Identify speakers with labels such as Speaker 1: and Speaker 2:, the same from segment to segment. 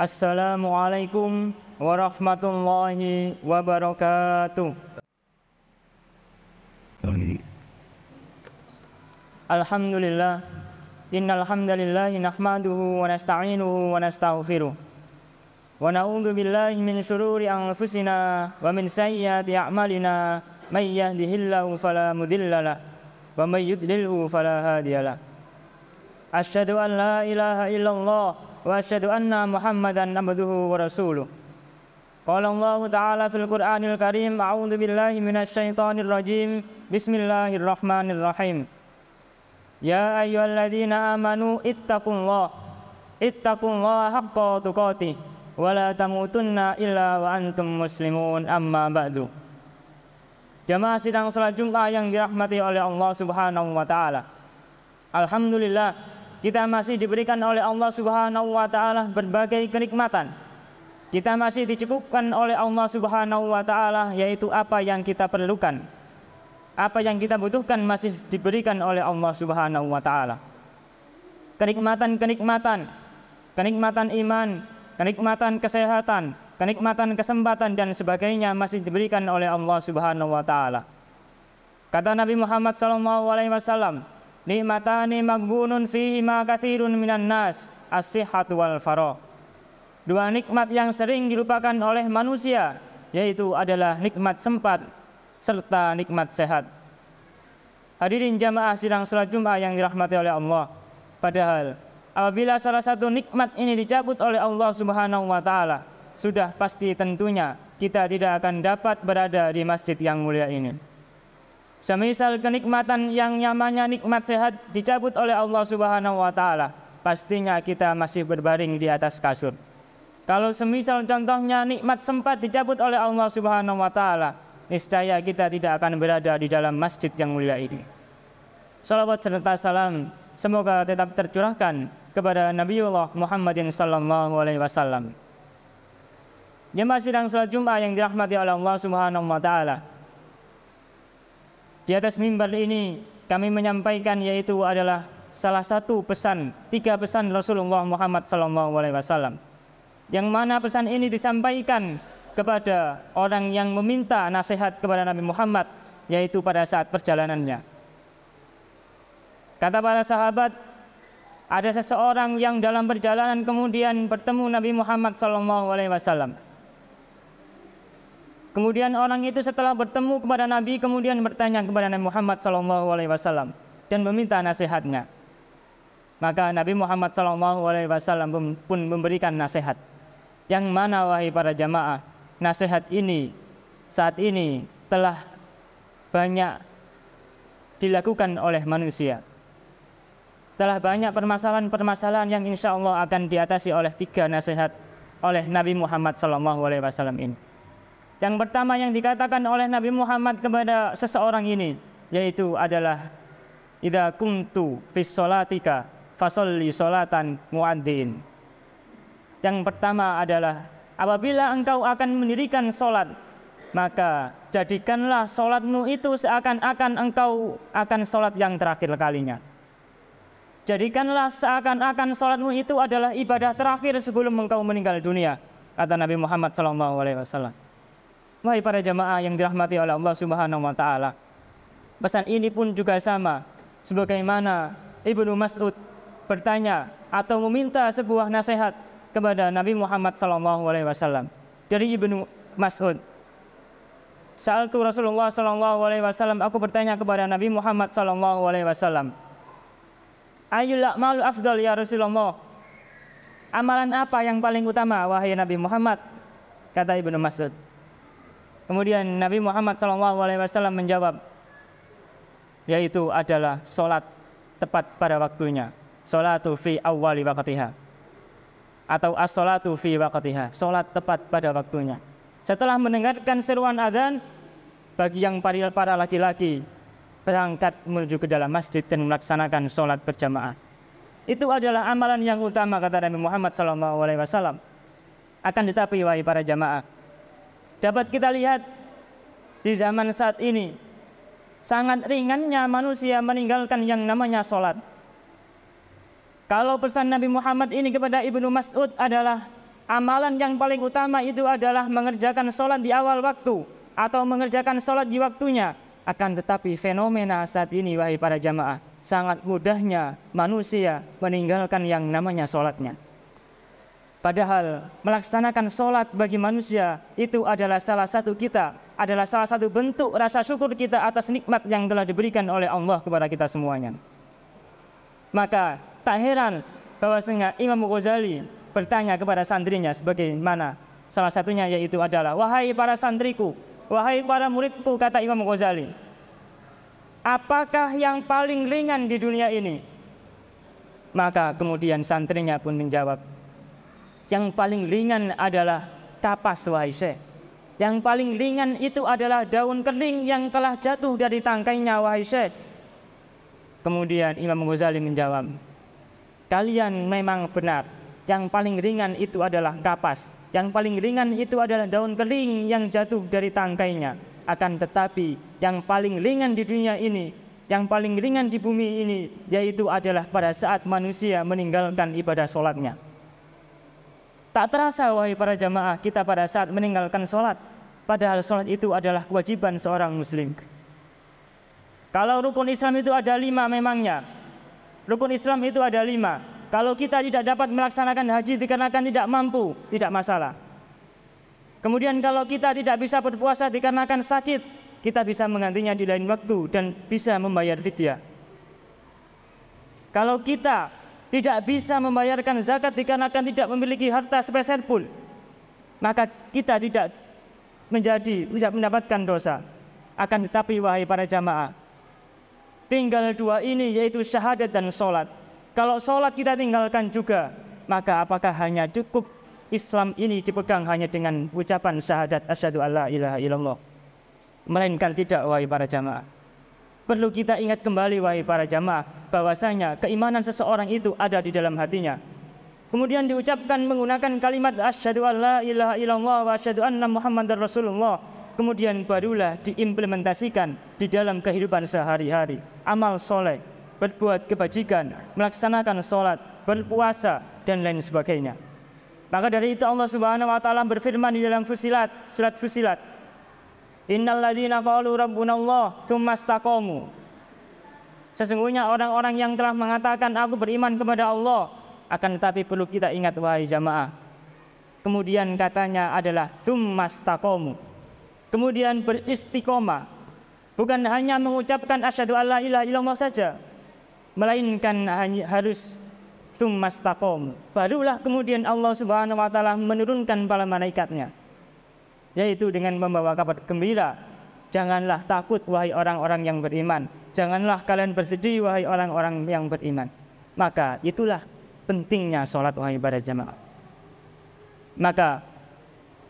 Speaker 1: Assalamualaikum warahmatullahi wabarakatuh. Alhamdulillah. Innal hamdalillah nahmaduhu wa nasta'inuhu wa nastaghfiruh. Wa na'udzu billahi min shururi anfusina wa min sayyiati a'malina. May yahdihillahu fala mudhillalah wa may yudlilhu fala hadiyalah. Asyhadu an la ilaha illallah وأشهد أن محمدا عبده ورسوله قال الله تعالى في القرآن الكريم أعوذ بالله من الشيطان الرجيم بسم الله الرحمن الرحيم يا أيها الذين آمنوا اتقوا الله اتقوا الله حق تقاته ولا تموتن إلا وأنتم مسلمون أما بعد Jamaah sidang salat Jumat yang dirahmati oleh Allah Subhanahu wa taala. Alhamdulillah kita masih diberikan oleh Allah Subhanahu wa taala berbagai kenikmatan. Kita masih dicukupkan oleh Allah Subhanahu wa taala yaitu apa yang kita perlukan. Apa yang kita butuhkan masih diberikan oleh Allah Subhanahu wa taala. Kenikmatan-kenikmatan, kenikmatan iman, kenikmatan kesehatan, kenikmatan kesempatan dan sebagainya masih diberikan oleh Allah Subhanahu wa taala. Kata Nabi Muhammad sallallahu nikmatani magbunun fihi ma katsirun minan nas as-sihhatu wal farah. Dua nikmat yang sering dilupakan oleh manusia yaitu adalah nikmat sempat serta nikmat sehat. Hadirin jamaah sidang salat Jumat yang dirahmati oleh Allah. Padahal apabila salah satu nikmat ini dicabut oleh Allah Subhanahu wa taala, sudah pasti tentunya kita tidak akan dapat berada di masjid yang mulia ini. Semisal kenikmatan yang nyamannya nikmat sehat dicabut oleh Allah Subhanahu wa taala, pastinya kita masih berbaring di atas kasur. Kalau semisal contohnya nikmat sempat dicabut oleh Allah Subhanahu wa taala, niscaya kita tidak akan berada di dalam masjid yang mulia ini. Salawat serta salam semoga tetap tercurahkan kepada Nabiullah Muhammadin sallallahu alaihi wasallam. Jemaah sidang salat Jumat yang dirahmati oleh Allah Subhanahu wa taala. Di atas mimbar ini kami menyampaikan yaitu adalah salah satu pesan, tiga pesan Rasulullah Muhammad SAW. Yang mana pesan ini disampaikan kepada orang yang meminta nasihat kepada Nabi Muhammad yaitu pada saat perjalanannya. Kata para sahabat, ada seseorang yang dalam perjalanan kemudian bertemu Nabi Muhammad SAW. Kemudian orang itu setelah bertemu kepada Nabi kemudian bertanya kepada Nabi Muhammad SAW Wasallam dan meminta nasihatnya. Maka Nabi Muhammad SAW Wasallam pun memberikan nasihat. Yang mana wahai para jamaah, nasihat ini saat ini telah banyak dilakukan oleh manusia. Telah banyak permasalahan-permasalahan yang insya Allah akan diatasi oleh tiga nasihat oleh Nabi Muhammad SAW ini. Yang pertama yang dikatakan oleh Nabi Muhammad kepada seseorang ini yaitu adalah idza kuntu fi sholatika fasholli sholatan muadzin. Yang pertama adalah apabila engkau akan mendirikan salat maka jadikanlah salatmu itu seakan-akan engkau akan salat yang terakhir kalinya. Jadikanlah seakan-akan salatmu itu adalah ibadah terakhir sebelum engkau meninggal dunia kata Nabi Muhammad sallallahu alaihi wasallam. Wahai para jamaah yang dirahmati oleh Allah Subhanahu wa taala. Pesan ini pun juga sama sebagaimana Ibnu Mas'ud bertanya atau meminta sebuah nasihat kepada Nabi Muhammad sallallahu alaihi wasallam dari Ibnu Mas'ud. Sa'altu Rasulullah sallallahu alaihi wasallam aku bertanya kepada Nabi Muhammad sallallahu alaihi wasallam. Ayul a'malu afdal ya Rasulullah? Amalan apa yang paling utama wahai Nabi Muhammad? Kata Ibnu Mas'ud. Kemudian Nabi Muhammad SAW menjawab, yaitu adalah sholat tepat pada waktunya. Sholatu fi awali wakatiha. Atau as-sholatu fi wakatiha. Sholat tepat pada waktunya. Setelah mendengarkan seruan adzan, bagi yang para laki-laki berangkat menuju ke dalam masjid dan melaksanakan sholat berjamaah. Itu adalah amalan yang utama kata Nabi Muhammad SAW. Akan tetapi wahai para jamaah, Dapat kita lihat di zaman saat ini sangat ringannya manusia meninggalkan yang namanya sholat. Kalau pesan Nabi Muhammad ini kepada Ibnu Mas'ud adalah amalan yang paling utama itu adalah mengerjakan sholat di awal waktu atau mengerjakan sholat di waktunya. Akan tetapi fenomena saat ini wahai para jamaah sangat mudahnya manusia meninggalkan yang namanya sholatnya. Padahal melaksanakan sholat bagi manusia itu adalah salah satu kita, adalah salah satu bentuk rasa syukur kita atas nikmat yang telah diberikan oleh Allah kepada kita semuanya. Maka tak heran bahwasanya Imam Ghazali bertanya kepada santrinya sebagaimana salah satunya yaitu adalah wahai para santriku, wahai para muridku kata Imam Ghazali, apakah yang paling ringan di dunia ini? Maka kemudian santrinya pun menjawab, yang paling ringan adalah kapas wahai Syekh. Yang paling ringan itu adalah daun kering yang telah jatuh dari tangkainya wahai Syekh. Kemudian Imam Ghazali menjawab, kalian memang benar. Yang paling ringan itu adalah kapas. Yang paling ringan itu adalah daun kering yang jatuh dari tangkainya. Akan tetapi yang paling ringan di dunia ini, yang paling ringan di bumi ini, yaitu adalah pada saat manusia meninggalkan ibadah sholatnya. Tak terasa wahai para jamaah kita pada saat meninggalkan sholat. Padahal sholat itu adalah kewajiban seorang muslim. Kalau rukun Islam itu ada lima memangnya. Rukun Islam itu ada lima. Kalau kita tidak dapat melaksanakan haji dikarenakan tidak mampu, tidak masalah. Kemudian kalau kita tidak bisa berpuasa dikarenakan sakit, kita bisa menggantinya di lain waktu dan bisa membayar fidyah. Kalau kita tidak bisa membayarkan zakat dikarenakan tidak memiliki harta sepeser pun, maka kita tidak menjadi tidak mendapatkan dosa. Akan tetapi wahai para jamaah, tinggal dua ini yaitu syahadat dan sholat. Kalau sholat kita tinggalkan juga, maka apakah hanya cukup Islam ini dipegang hanya dengan ucapan syahadat asyhadu alla ilaha illallah? Melainkan tidak wahai para jamaah. Perlu kita ingat kembali wahai para jamaah bahwasanya keimanan seseorang itu ada di dalam hatinya. Kemudian diucapkan menggunakan kalimat asyhadu alla ilaha illallah wa asyhadu anna muhammadar rasulullah. Kemudian barulah diimplementasikan di dalam kehidupan sehari-hari. Amal soleh, berbuat kebajikan, melaksanakan sholat, berpuasa, dan lain sebagainya. Maka dari itu Allah Subhanahu wa taala berfirman di dalam Fusilat, surat Fusilat Innalladzina qalu rabbunallah tsummastaqamu. Sesungguhnya orang-orang yang telah mengatakan aku beriman kepada Allah, akan tetapi perlu kita ingat wahai jamaah. Kemudian katanya adalah tsummastaqamu. Kemudian beristiqomah. Bukan hanya mengucapkan asyhadu alla ilaha illallah saja, melainkan hanya harus tsummastaqamu. Barulah kemudian Allah Subhanahu wa taala menurunkan para malaikatnya yaitu dengan membawa kabar gembira. Janganlah takut wahai orang-orang yang beriman. Janganlah kalian bersedih wahai orang-orang yang beriman. Maka itulah pentingnya sholat wahai para jamaah. Maka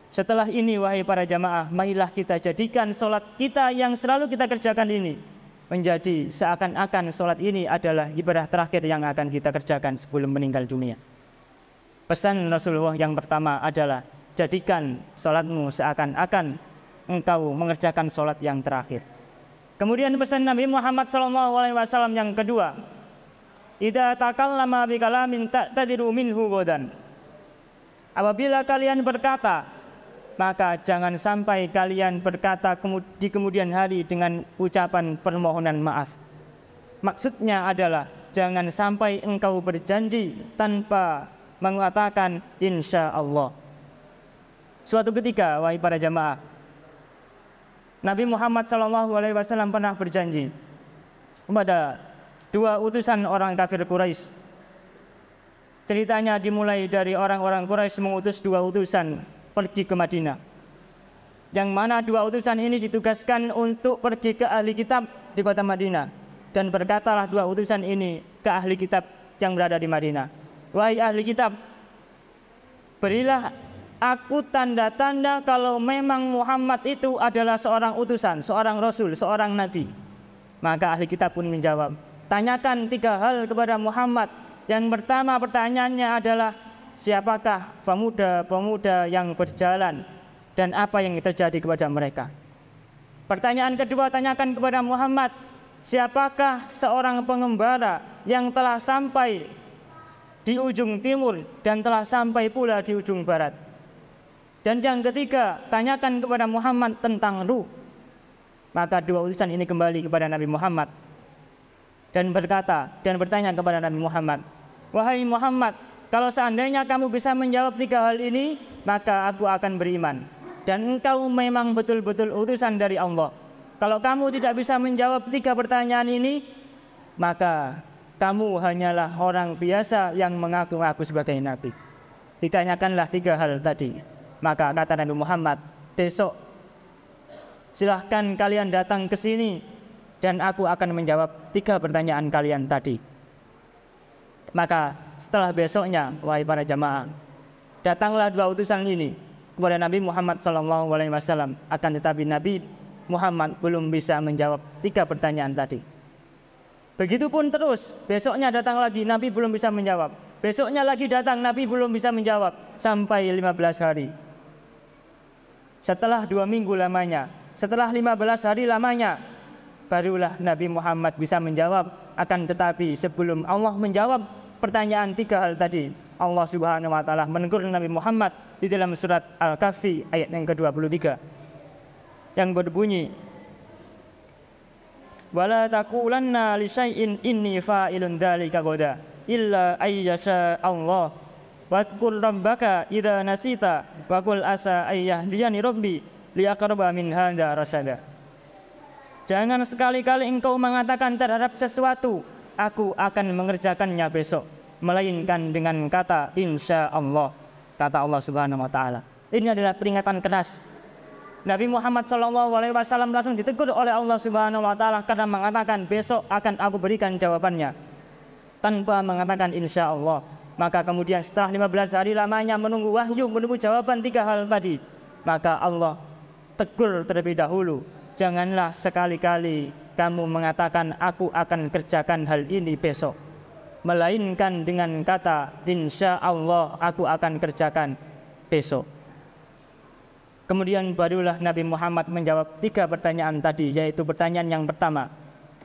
Speaker 1: setelah ini wahai para jamaah, marilah kita jadikan sholat kita yang selalu kita kerjakan ini menjadi seakan-akan sholat ini adalah ibadah terakhir yang akan kita kerjakan sebelum meninggal dunia. Pesan Rasulullah yang pertama adalah jadikan sholatmu seakan-akan engkau mengerjakan sholat yang terakhir. Kemudian pesan Nabi Muhammad SAW yang kedua, Ida takal lama bikalamin minta tadiru minhu godan. Apabila kalian berkata, maka jangan sampai kalian berkata di kemudian hari dengan ucapan permohonan maaf. Maksudnya adalah jangan sampai engkau berjanji tanpa mengatakan insya Allah Suatu ketika, wahai para jamaah, Nabi Muhammad SAW pernah berjanji kepada dua utusan orang kafir Quraisy. Ceritanya dimulai dari orang-orang Quraisy mengutus dua utusan pergi ke Madinah. Yang mana dua utusan ini ditugaskan untuk pergi ke ahli kitab di kota Madinah. Dan berkatalah dua utusan ini ke ahli kitab yang berada di Madinah. Wahai ahli kitab, berilah aku tanda-tanda kalau memang Muhammad itu adalah seorang utusan, seorang rasul, seorang nabi. Maka ahli kitab pun menjawab, tanyakan tiga hal kepada Muhammad. Yang pertama pertanyaannya adalah siapakah pemuda-pemuda yang berjalan dan apa yang terjadi kepada mereka? Pertanyaan kedua tanyakan kepada Muhammad, siapakah seorang pengembara yang telah sampai di ujung timur dan telah sampai pula di ujung barat? Dan yang ketiga, tanyakan kepada Muhammad tentang ruh. Maka dua utusan ini kembali kepada Nabi Muhammad dan berkata dan bertanya kepada Nabi Muhammad, "Wahai Muhammad, kalau seandainya kamu bisa menjawab tiga hal ini, maka aku akan beriman dan engkau memang betul-betul utusan dari Allah. Kalau kamu tidak bisa menjawab tiga pertanyaan ini, maka kamu hanyalah orang biasa yang mengaku-ngaku sebagai nabi." Ditanyakanlah tiga hal tadi. Maka kata Nabi Muhammad, besok silahkan kalian datang ke sini dan aku akan menjawab tiga pertanyaan kalian tadi. Maka setelah besoknya, wahai para jamaah, datanglah dua utusan ini kepada Nabi Muhammad SAW. Akan tetapi Nabi Muhammad belum bisa menjawab tiga pertanyaan tadi. Begitupun terus, besoknya datang lagi, Nabi belum bisa menjawab. Besoknya lagi datang, Nabi belum bisa menjawab. Sampai 15 hari setelah dua minggu lamanya, setelah 15 hari lamanya, barulah Nabi Muhammad bisa menjawab. Akan tetapi sebelum Allah menjawab pertanyaan tiga hal tadi, Allah Subhanahu wa taala menegur Nabi Muhammad di dalam surat Al-Kahfi ayat yang ke-23 yang berbunyi Wala taqulanna li syai'in inni fa'ilun dzalika goda illa ayyasha Allah Wadkul rabbaka idha nasita Wakul asa ayyah diyani rabbi Liakarba min hadha rasada Jangan sekali-kali engkau mengatakan terhadap sesuatu Aku akan mengerjakannya besok Melainkan dengan kata insya Allah Kata Allah subhanahu wa ta'ala Ini adalah peringatan keras Nabi Muhammad SAW langsung ditegur oleh Allah Subhanahu Wa Taala karena mengatakan besok akan aku berikan jawabannya tanpa mengatakan insya Allah maka kemudian setelah 15 hari lamanya menunggu wahyu, menunggu jawaban tiga hal tadi. Maka Allah tegur terlebih dahulu. Janganlah sekali-kali kamu mengatakan aku akan kerjakan hal ini besok. Melainkan dengan kata insya Allah aku akan kerjakan besok. Kemudian barulah Nabi Muhammad menjawab tiga pertanyaan tadi, yaitu pertanyaan yang pertama,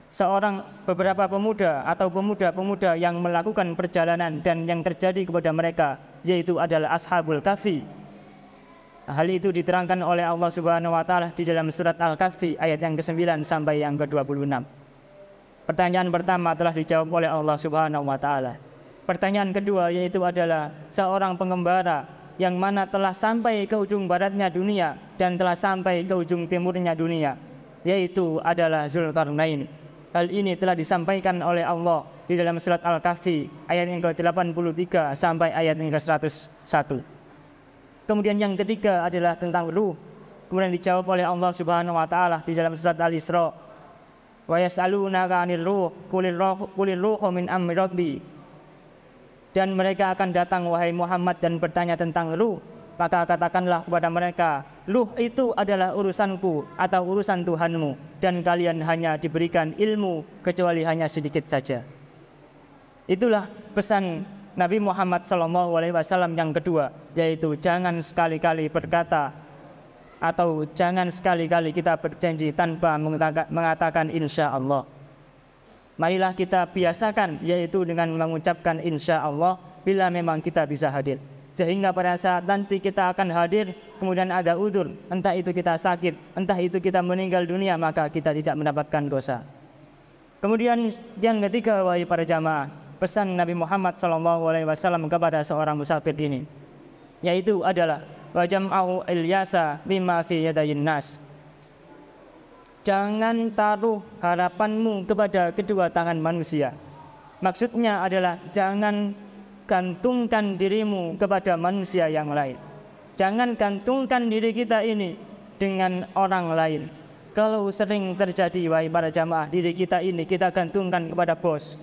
Speaker 1: seorang beberapa pemuda atau pemuda-pemuda yang melakukan perjalanan dan yang terjadi kepada mereka yaitu adalah ashabul kafi Hal itu diterangkan oleh Allah Subhanahu wa taala di dalam surat Al-Kahfi ayat yang ke-9 sampai yang ke-26. Pertanyaan pertama telah dijawab oleh Allah Subhanahu wa taala. Pertanyaan kedua yaitu adalah seorang pengembara yang mana telah sampai ke ujung baratnya dunia dan telah sampai ke ujung timurnya dunia yaitu adalah Zulkarnain Hal ini telah disampaikan oleh Allah di dalam surat Al-Kahfi ayat yang ke-83 sampai ayat yang ke-101. Kemudian yang ketiga adalah tentang ruh. Kemudian dijawab oleh Allah Subhanahu wa taala di dalam surat Al-Isra. Wa yas'alunaka 'anil ruh, qulir ruh qulir ruhu min amri rabbi. Dan mereka akan datang wahai Muhammad dan bertanya tentang ruh maka katakanlah kepada mereka, Luh itu adalah urusanku atau urusan Tuhanmu, dan kalian hanya diberikan ilmu kecuali hanya sedikit saja. Itulah pesan Nabi Muhammad SAW yang kedua, yaitu jangan sekali-kali berkata atau jangan sekali-kali kita berjanji tanpa mengatakan insya Allah. Marilah kita biasakan yaitu dengan mengucapkan insya Allah bila memang kita bisa hadir sehingga pada saat nanti kita akan hadir kemudian ada udur entah itu kita sakit entah itu kita meninggal dunia maka kita tidak mendapatkan dosa kemudian yang ketiga wahai para jamaah pesan Nabi Muhammad SAW kepada seorang musafir ini yaitu adalah wajam'ahu ilyasa bima fi yadayin nas jangan taruh harapanmu kepada kedua tangan manusia maksudnya adalah jangan gantungkan dirimu kepada manusia yang lain. Jangan gantungkan diri kita ini dengan orang lain. Kalau sering terjadi, wahai para jamaah, diri kita ini kita gantungkan kepada bos.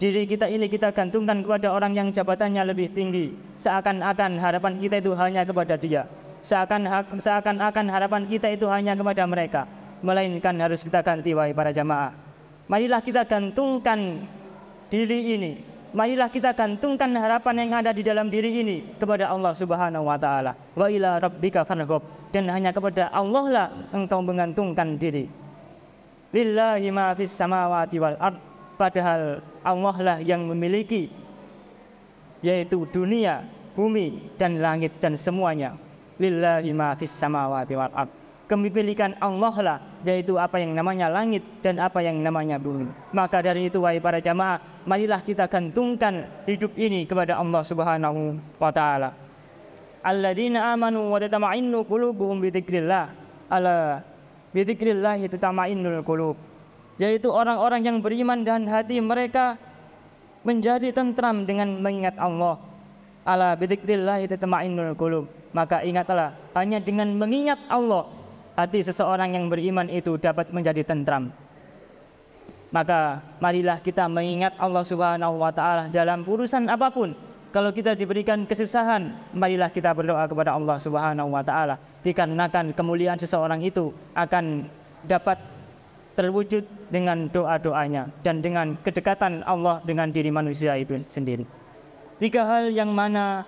Speaker 1: Diri kita ini kita gantungkan kepada orang yang jabatannya lebih tinggi. Seakan-akan harapan kita itu hanya kepada dia. Seakan-akan harapan kita itu hanya kepada mereka. Melainkan harus kita ganti, wahai para jamaah. Marilah kita gantungkan diri ini marilah kita gantungkan harapan yang ada di dalam diri ini kepada Allah Subhanahu wa taala. Wa ila rabbika farghab. Dan hanya kepada Allah lah engkau menggantungkan diri. Lillahi ma fis samawati wal ard. Padahal Allah lah yang memiliki yaitu dunia, bumi dan langit dan semuanya. Lillahi ma fis samawati wal ard. Kepemilikan Allah lah yaitu apa yang namanya langit dan apa yang namanya bumi. Maka dari itu wahai para jamaah, marilah kita gantungkan hidup ini kepada Allah Subhanahu wa taala. Alladzina amanu wa tatma'innu qulubuhum bi dzikrillah. Ala bi dzikrillah itu tama'innul qulub. Yaitu orang-orang yang beriman dan hati mereka menjadi tentram dengan mengingat Allah. Ala bi dzikrillah itu tama'innul qulub. Maka ingatlah hanya dengan mengingat Allah hati seseorang yang beriman itu dapat menjadi tentram. Maka marilah kita mengingat Allah Subhanahu wa taala dalam urusan apapun. Kalau kita diberikan kesusahan, marilah kita berdoa kepada Allah Subhanahu wa taala dikarenakan kemuliaan seseorang itu akan dapat terwujud dengan doa-doanya dan dengan kedekatan Allah dengan diri manusia itu sendiri. Tiga hal yang mana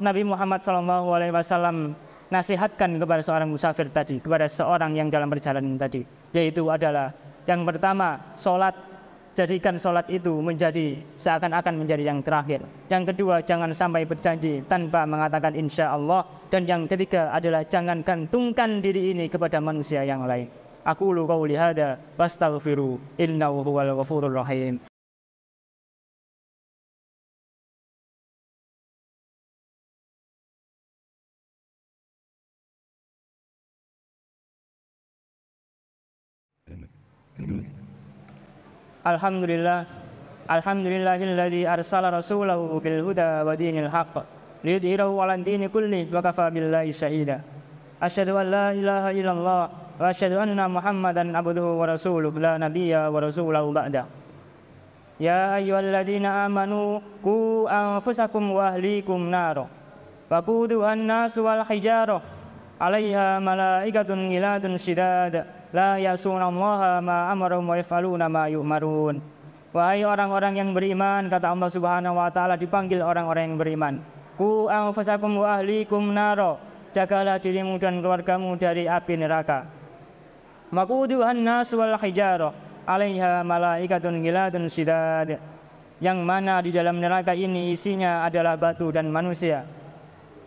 Speaker 1: Nabi Muhammad SAW nasihatkan kepada seorang musafir tadi, kepada seorang yang dalam perjalanan tadi, yaitu adalah yang pertama, sholat jadikan sholat itu menjadi seakan-akan menjadi yang terakhir. Yang kedua, jangan sampai berjanji tanpa mengatakan insya Allah. Dan yang ketiga adalah jangan gantungkan diri ini kepada manusia yang lain. Aku ulu kau lihada, fastaghfiru, innahu huwal ghafurur rahim. Alhamdulillah Alhamdulillahilladzi arsala rasulahu bil huda wa dinil haqq liyudhhirahu 'alan dini kulli wa kafa billahi syahida. Asyhadu an la ilaha illallah wa asyhadu anna Muhammadan abduhu wa rasuluh la nabiyya wa rasulahu ba'da. Ya ayyuhalladzina amanu qu anfusakum wa ahlikum nar. Waquduha an-nas wal hijarah 'alaiha malaikatun ghiladun shidad la ya'sunallaha ma amarahum wa yaf'aluna ma yu'marun. Wahai orang-orang yang beriman, kata Allah Subhanahu wa taala dipanggil orang-orang yang beriman. Ku anfusakum wa ahlikum naro. Jagalah dirimu dan keluargamu dari api neraka. Maquduhan nas wal hijarah. Alaiha malaikatun gilatun sidad. Yang mana di dalam neraka ini isinya adalah batu dan manusia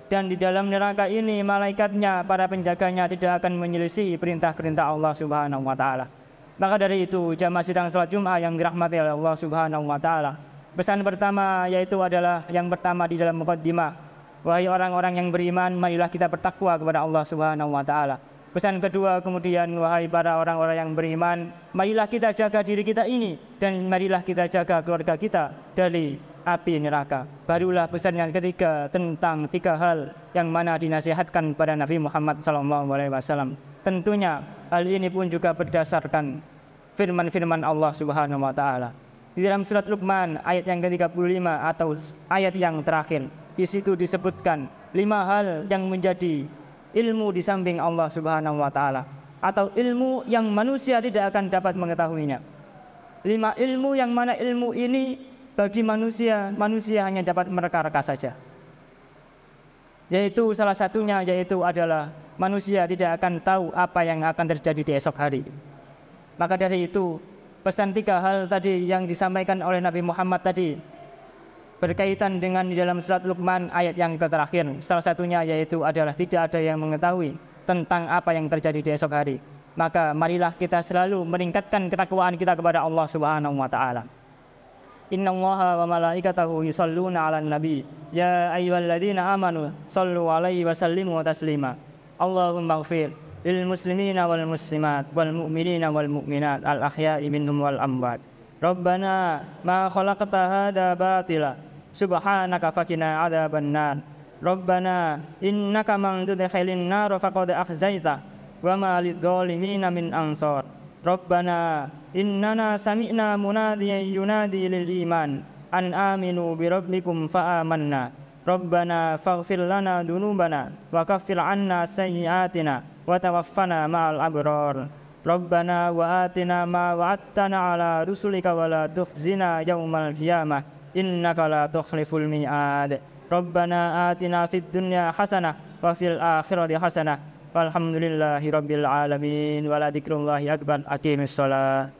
Speaker 1: dan di dalam neraka ini malaikatnya para penjaganya tidak akan menyelisih perintah-perintah Allah Subhanahu wa taala. Maka dari itu jamaah sidang salat Jumat yang dirahmati oleh Allah Subhanahu wa taala. Pesan pertama yaitu adalah yang pertama di dalam mukaddimah. Wahai orang-orang yang beriman, marilah kita bertakwa kepada Allah Subhanahu wa taala. Pesan kedua kemudian wahai para orang-orang yang beriman, marilah kita jaga diri kita ini dan marilah kita jaga keluarga kita dari api neraka. Barulah pesan yang ketiga tentang tiga hal yang mana dinasihatkan pada Nabi Muhammad SAW. Tentunya hal ini pun juga berdasarkan firman-firman Allah Subhanahu wa taala. Di dalam surat Luqman ayat yang ke-35 atau ayat yang terakhir, di situ disebutkan lima hal yang menjadi ilmu di samping Allah Subhanahu wa taala atau ilmu yang manusia tidak akan dapat mengetahuinya. Lima ilmu yang mana ilmu ini bagi manusia, manusia hanya dapat mereka-reka saja. Yaitu salah satunya yaitu adalah manusia tidak akan tahu apa yang akan terjadi di esok hari. Maka dari itu, pesan tiga hal tadi yang disampaikan oleh Nabi Muhammad tadi berkaitan dengan di dalam surat Luqman ayat yang terakhir. Salah satunya yaitu adalah tidak ada yang mengetahui tentang apa yang terjadi di esok hari. Maka marilah kita selalu meningkatkan ketakwaan kita kepada Allah Subhanahu wa taala innallaha wa malaikatahu salu naalan nabi ya ayyuhalladzina amanu salu 'alaihi wa sallimu taslima Allahumma ighfir lil muslimina wal muslimat wal mu'minina wal mu'minat al ahya'i iminum wal ambat Robbana ma khalaqta hadha batila subhanaka faqina 'adzaban nar Rabbana innaka man tudkhilin nar faqad akhzaita wa ma lidh-dhalimin Rabbana innana sami'na munadiyan yunadi lil iman an aminu bi rabbikum fa amanna Rabbana faghfir lana dunubana wa kaffir anna sayyiatina wa tawaffana ma'al abrar Rabbana wa atina ma wa'attana ala rusulika wa la tufzina yawmal qiyamah innaka la tukhliful mi'ad Rabbana atina fid dunya hasanah wa fil akhirati hasanah Walhamdulillahi rabbil alamin. Waladzikrullahi akbar. Aqimissalah.